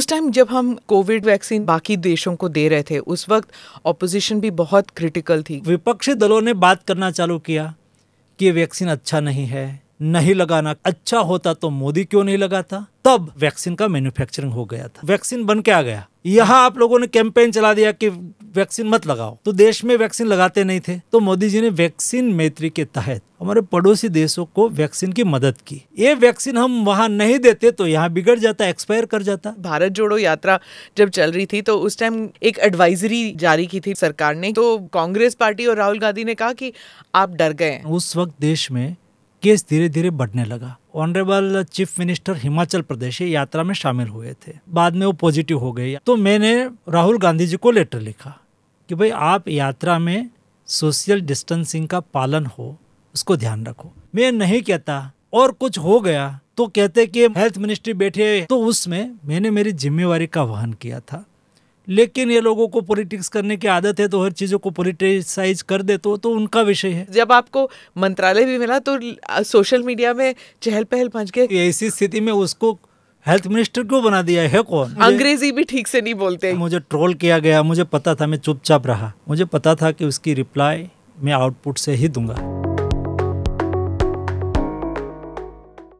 उस टाइम जब हम कोविड वैक्सीन बाकी देशों को दे रहे थे उस वक्त ऑपोजिशन भी बहुत क्रिटिकल थी विपक्षी दलों ने बात करना चालू किया कि ये वैक्सीन अच्छा नहीं है नहीं लगाना अच्छा होता तो मोदी क्यों नहीं लगाता तब वैक्सीन का मैन्युफैक्चरिंग हो गया था वैक्सीन बन के आ गया यहाँ आप लोगों ने कैंपेन चला दिया कि वैक्सीन मत लगाओ तो देश में वैक्सीन लगाते नहीं थे तो मोदी जी ने वैक्सीन मैत्री के तहत हमारे पड़ोसी देशों को वैक्सीन की मदद की ये वैक्सीन हम वहाँ नहीं देते तो यहाँ बिगड़ जाता एक्सपायर कर जाता भारत जोड़ो यात्रा जब चल रही थी तो उस टाइम एक एडवाइजरी जारी की थी सरकार ने तो कांग्रेस पार्टी और राहुल गांधी ने कहा कि आप डर गए उस वक्त देश में केस धीरे धीरे बढ़ने लगा honourable chief minister Himachal Pradesh यात्रा में शामिल हुए थे बाद में वो पॉजिटिव हो गए तो मैंने राहुल गांधी जी को लेटर लिखा कि भाई आप यात्रा में सोशल डिस्टेंसिंग का पालन हो उसको ध्यान रखो मैं नहीं कहता और कुछ हो गया तो कहते कि हेल्थ मिनिस्ट्री बैठे तो उसमें मैंने मेरी जिम्मेवारी का वहन किया था लेकिन ये लोगों को पॉलिटिक्स करने की आदत है तो हर चीज़ों को पॉलिटिसाइज कर दे तो, तो उनका विषय है जब आपको मंत्रालय भी मिला तो सोशल मीडिया में चहल पहल पहुंच गया ऐसी स्थिति में उसको हेल्थ मिनिस्टर क्यों बना दिया है कौन अंग्रेजी भी ठीक से नहीं बोलते मुझे ट्रोल किया गया मुझे पता था मैं चुपचाप रहा मुझे पता था कि उसकी रिप्लाई मैं आउटपुट से ही दूंगा